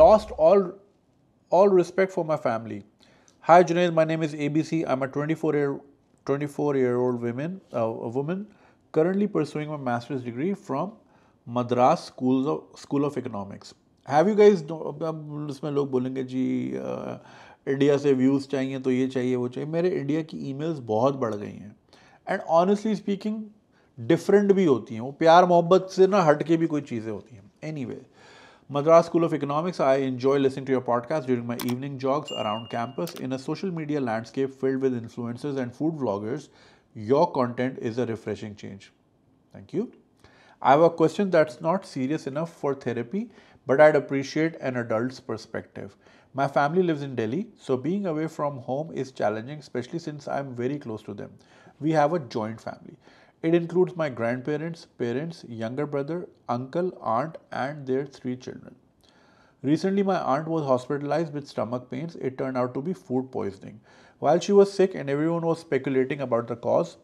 lost all, all respect for my family. Hi Junaid, my name is ABC. I'm a 24 year 24 year old woman, uh, a woman currently pursuing my master's degree from Madras School of, School of Economics. Have you guys? अब इसमें लोग बोलेंगे जी India से views चाहिए तो ये चाहिए वो चाहिए मेरे इंडिया की ईमेल्स बहुत बढ़ गई हैं एंड ऑनेस्टली स्पीकिंग डिफरेंट भी होती हैं वो प्यार मोहब्बत से ना हट के भी कोई चीज़ें होती हैं any anyway, Madras School of Economics, I enjoy listening to your podcast during my evening jogs around campus. In a social media landscape filled with influencers and food vloggers, your content is a refreshing change. Thank you. I have a question that's not serious enough for therapy, but I'd appreciate an adult's perspective. My family lives in Delhi, so being away from home is challenging, especially since I'm very close to them. We have a joint family. It includes my grandparents, parents, younger brother, uncle, aunt, and their three children. Recently, my aunt was hospitalized with stomach pains. It turned out to be food poisoning. While she was sick and everyone was speculating about the cause,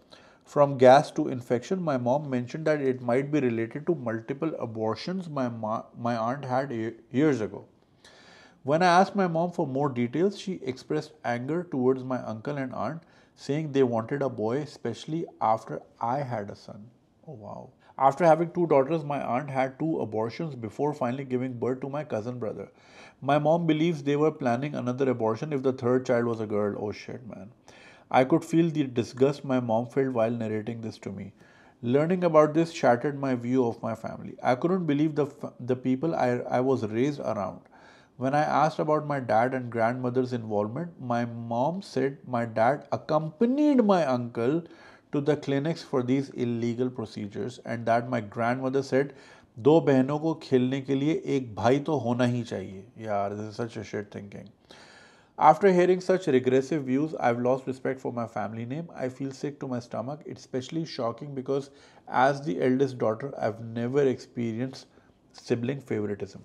from gas to infection, my mom mentioned that it might be related to multiple abortions my, ma- my aunt had a- years ago. When I asked my mom for more details, she expressed anger towards my uncle and aunt saying they wanted a boy, especially after I had a son. Oh, wow. After having two daughters, my aunt had two abortions before finally giving birth to my cousin brother. My mom believes they were planning another abortion if the third child was a girl. Oh shit, man. I could feel the disgust my mom felt while narrating this to me. Learning about this shattered my view of my family. I couldn't believe the, the people I, I was raised around. When I asked about my dad and grandmother's involvement, my mom said my dad accompanied my uncle to the clinics for these illegal procedures and that my grandmother said दो बहनों को खेलने के लिए एक भाई तो होना ही चाहिए यार After hearing such regressive views, I've lost respect for my family name. I feel sick to my stomach. It's especially shocking because, as the eldest daughter, I've never experienced sibling favoritism.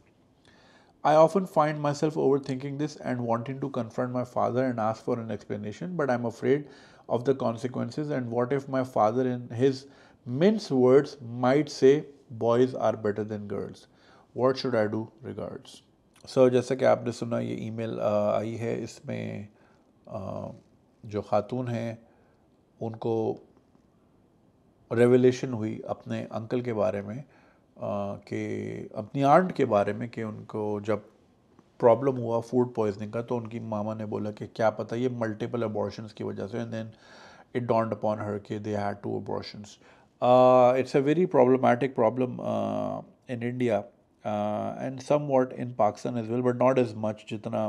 I often find myself overthinking this and wanting to confront my father and ask for an explanation, but I'm afraid of the consequences. And what if my father, in his mince words, might say, Boys are better than girls. What should I do? Regards. So, so, like you have सुना ये email email uh, है इसमें uh, जो ख़ातून हैं unko revelation हुई apne uncle के बारे में कि अपनी आंट के बारे में कि उनको जब प्रॉब्लम हुआ फूड पॉइजनिंग का तो उनकी मामा ने बोला कि क्या पता ये मल्टीपल अबॉर्शंस की वजह से and then it don't upon her के they had to abortions it's a very problematic problem in India and somewhat in Pakistan as well but not as much जितना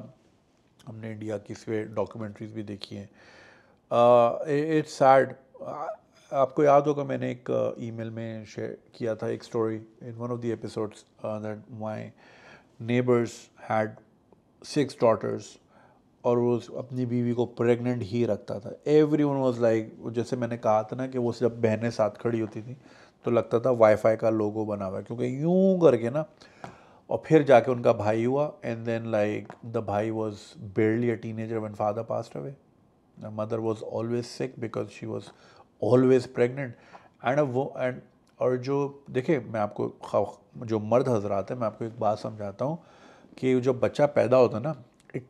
हमने इंडिया की डॉक्यूमेंट्रीज भी देखी हैं इट्स सैड आपको याद होगा मैंने एक ईमेल में शेयर किया था एक story in one of the episodes that my neighbours had six daughters और वो अपनी बीवी को प्रेग्नेंट ही रखता था एवरी वन वॉज लाइक जैसे मैंने कहा था ना कि वो जब बहनें साथ खड़ी होती थी तो लगता था वाईफाई का लोगो बना हुआ है क्योंकि यूं करके ना और फिर जाके उनका भाई हुआ एंड देन लाइक द भाई was barely a teenager one father passed away mother was always sick because she was always pregnant and वो एंड और जो देखिए मैं आपको जो मर्द हजरात है मैं आपको एक बात समझाता हूँ कि जो बच्चा पैदा होता है ना it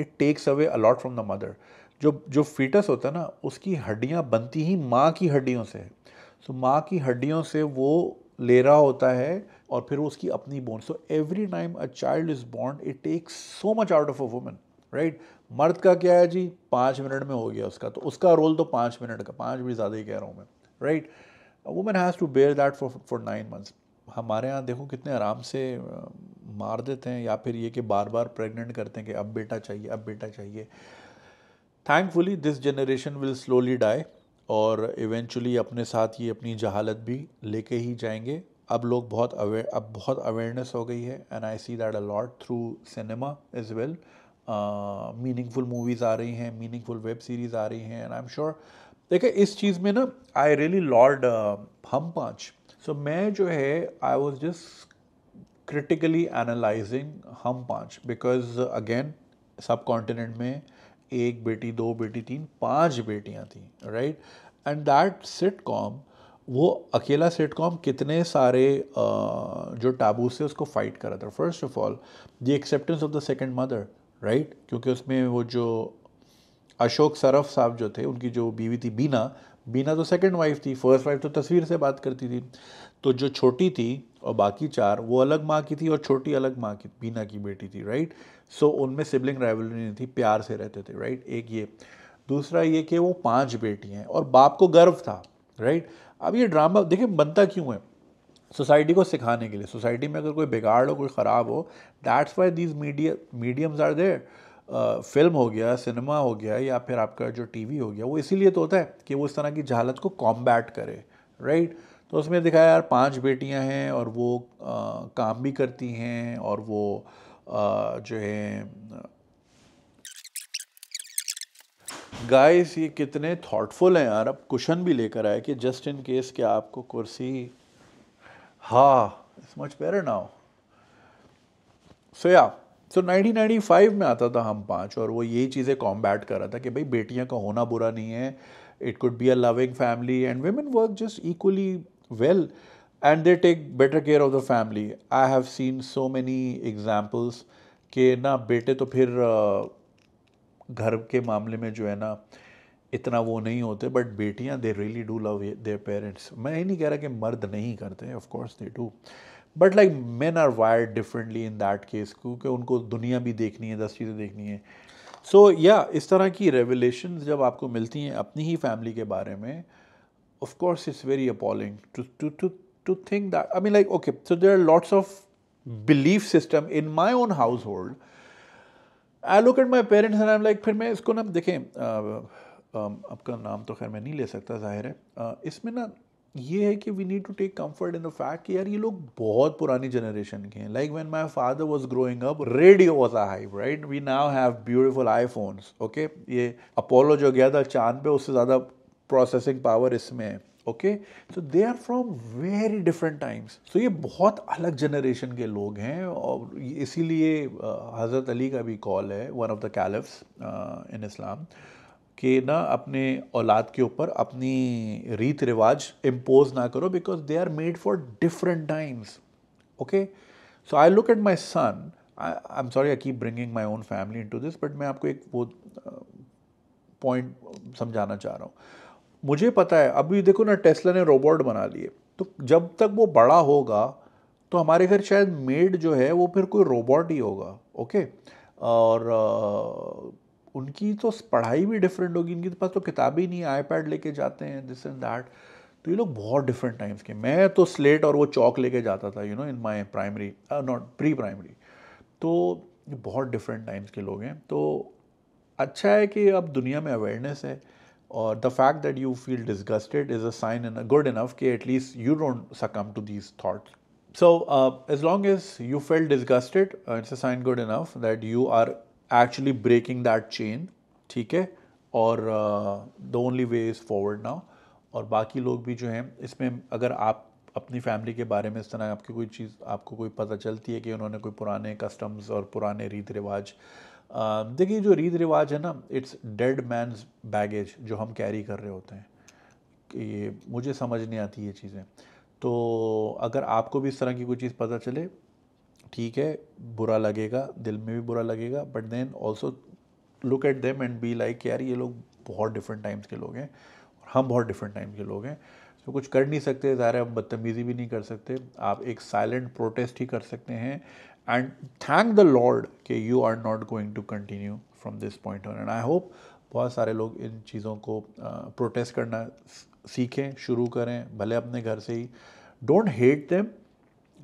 it takes away a lot from the mother जो जो फीटस होता है ना उसकी हड्डियाँ बनती ही माँ की हड्डियों से सो तो so, माँ की हड्डियों से वो ले रहा होता है और फिर उसकी अपनी bone so every time a child is born it takes so much out of a woman right मर्द का क्या है जी पाँच मिनट में हो गया उसका तो उसका रोल तो पाँच मिनट का पाँच भी ज़्यादा ही कह रहा हूँ मैं right women has to bear that for for nine months हमारे यहाँ देखो कितने आराम से मार देते हैं या फिर ये कि बार बार प्रेग्नेंट करते हैं कि अब बेटा चाहिए अब बेटा चाहिए thankfully this generation will slowly die और इवेंचुअली अपने साथ ये अपनी जहालत भी लेके ही जाएंगे अब लोग बहुत अवेयर अब बहुत अवेयरनेस हो गई है and I see that a lot through cinema is well meaningful movies आ रही हैं मीनिंगफुल वेब सीरीज़ आ रही हैं एंड आई एम श्योर देखिए इस चीज़ में ना आई रियली लॉर्ड हम पाँच सो मैं जो है I was just critically analysing हम पाँच बिकॉज अगेन सब कॉन्टिनेंट में एक बेटी दो बेटी तीन पांच बेटियां थी right and that sitcom वो अकेला सेट कॉम कितने सारे uh, जो टाबू से उसको फाइट कर रहा था first of all the acceptance of the second mother right right? क्योंकि उसमें वो जो अशोक सरफ साहब जो थे उनकी जो बीवी थी बीना बीना तो सेकंड वाइफ थी फर्स्ट वाइफ तो तस्वीर से बात करती थी तो जो छोटी थी और बाकी चार वो अलग माँ की थी और छोटी अलग माँ की बीना की बेटी थी राइट सो उनमें सिबलिंग राइवलरी नहीं थी प्यार से रहते थे राइट एक ये दूसरा ये कि वो पांच बेटी हैं और बाप को गर्व था राइट अब ये ड्रामा देखिए बनता क्यों है सोसाइटी को सिखाने के लिए सोसाइटी में अगर कोई बिगाड़ हो कोई ख़राब हो that's why these media mediums are there film हो गया सिनेमा हो गया या फिर आपका जो टीवी हो गया वो इसीलिए तो होता है कि वो इस तरह की जहालत को कॉम्बैट करे राइट तो उसमें दिखाया यार पांच बेटियां हैं और वो आ, काम भी करती हैं और वो आ, जो है गाइस ये कितने थॉटफुल हैं यार अब कुशन भी लेकर आए कि जस्ट इन केस कि आपको कुर्सी हाँ it's much better now so yeah so 1995 में आता था हम पांच और वो यही चीज़ें कॉम्बैट कर रहा था कि भाई बेटियां का होना बुरा नहीं है it could be a loving family and women work just equally well and they take better care of the family I have seen so many examples के ना बेटे तो फिर घर के मामले में जो है ना इतना वो नहीं होते बट बेटियाँ they really do love their parents मैं यही नहीं कह रहा कि मर्द नहीं करते of course they do but like men are wired differently in that case क्योंकि उनको दुनिया भी देखनी है दस चीज़ें देखनी है सो so, या yeah, इस तरह की रेवलेशन जब आपको मिलती हैं अपनी ही फैमिली के बारे में of course it's very appalling to to to to think that I mean like okay so there are lots of belief system in my own household I look at my parents and I like फिर मैं इसको ना देखें uh, Um, आपका नाम तो खैर मैं नहीं ले सकता जाहिर है uh, इसमें ना ये है कि we need to take comfort in the fact कि यार ये लोग बहुत पुरानी जनरेशन के हैं like when my father was growing up radio was a hype right we now have iPhone okay ये अपोलो जो गया था चांद पे उससे ज़्यादा प्रोसेसिंग पावर इसमें है okay so they are from very different times तो ये बहुत अलग जनरेशन के लोग हैं और इसीलिए uh, हज़रत अली का भी कॉल है one of the caliphs in Islam कि ना अपने औलाद के ऊपर अपनी रीत रिवाज इम्पोज ना करो because they are made for different times okay so I look at my son I am sorry I keep bringing my own family in to this but मैं आपको एक वो पॉइंट समझाना चाह रहा हूँ मुझे पता है अभी देखो ना टेस्ला ने रोबोट बना लिए तो जब तक वो बड़ा होगा तो हमारे घर शायद मेड जो है वो फिर कोई रोबोट ही होगा ओके और उनकी तो पढ़ाई भी डिफरेंट होगी इनके पास तो किताब ही नहीं आईपैड लेके जाते हैं दिस एंड दैट तो ये लोग बहुत डिफरेंट टाइम्स के मैं तो स्लेट और वो चौक लेके जाता था you know in my primary not pre primary तो ये बहुत डिफरेंट टाइम्स के लोग हैं तो अच्छा है कि अब दुनिया में अवेयरनेस है और the fact that you feel disgusted is a sign in good enough कि at least you don't succumb to these thoughts so as long as you feel felt it's a sign good enough that you are actually breaking that chain ठीक है और the only way is forward now और बाकी लोग भी जो हैं इसमें अगर आप अपनी फैमिली के बारे में इस तरह आपकी कोई चीज़ आपको कोई पता चलती है कि उन्होंने कोई पुराने कस्टम्स और पुराने रीत रिवाज uh, देखिए जो रीत रिवाज है ना इट्स डेड मैंस बैगेज जो हम कैरी कर रहे होते हैं ये मुझे समझ नहीं आती ये चीज़ें तो अगर आपको भी इस तरह की कोई चीज़ पता चले ठीक है बुरा लगेगा दिल में भी बुरा लगेगा but then also look at them and be like यार ये लोग बहुत डिफरेंट टाइम्स के लोग हैं और हम बहुत डिफरेंट टाइम के लोग हैं तो कुछ कर नहीं सकते ज़ाहिर हम बदतमीज़ी भी नहीं कर सकते आप एक साइलेंट प्रोटेस्ट ही कर सकते हैं एंड थैंक द लॉर्ड के you are not going to continue from this point on and I hope बहुत सारे लोग इन चीज़ों को प्रोटेस्ट करना सीखें शुरू करें भले अपने घर से ही don't hate them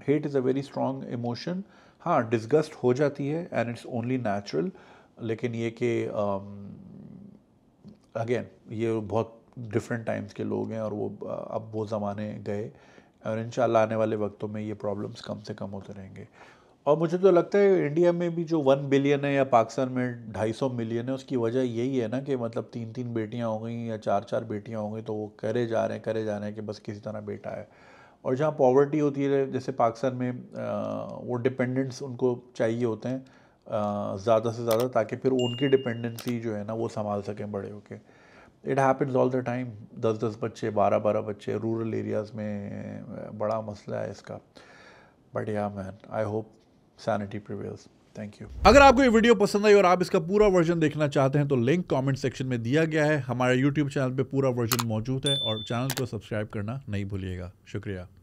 hate is a very strong emotion हाँ डिस्गस्ट हो जाती है एंड इट्स ओनली नेचुरल लेकिन ये कि अगेन um, ये बहुत डिफरेंट टाइम्स के लोग हैं और वो uh, अब वो ज़माने गए और इन आने वाले वक्तों में ये प्रॉब्लम्स कम से कम होते रहेंगे और मुझे तो लगता है इंडिया में भी जो वन बिलियन है या पाकिस्तान में ढाई सौ मिलियन है उसकी वजह यही है ना कि मतलब तीन तीन बेटियां हो गई या चार चार बेटियां हो गई तो वो करे जा रहे हैं करे जा रहे हैं कि बस किसी तरह बेटा है और जहाँ पॉवर्टी होती है जैसे पाकिस्तान में वो डिपेंडेंट्स उनको चाहिए होते हैं ज़्यादा से ज़्यादा ताकि फिर उनकी डिपेंडेंसी जो है ना वो संभाल सकें बड़े होके it happens all the time दस दस बच्चे बारह बारह बच्चे रूरल एरियाज़ में बड़ा मसला है इसका but yeah man I hope sanity prevails thank you अगर आपको ये वीडियो पसंद आई और आप इसका पूरा वर्जन देखना चाहते हैं तो लिंक कमेंट सेक्शन में दिया गया है हमारे यूट्यूब चैनल पे पूरा वर्जन मौजूद है और चैनल को सब्सक्राइब करना नहीं भूलिएगा शुक्रिया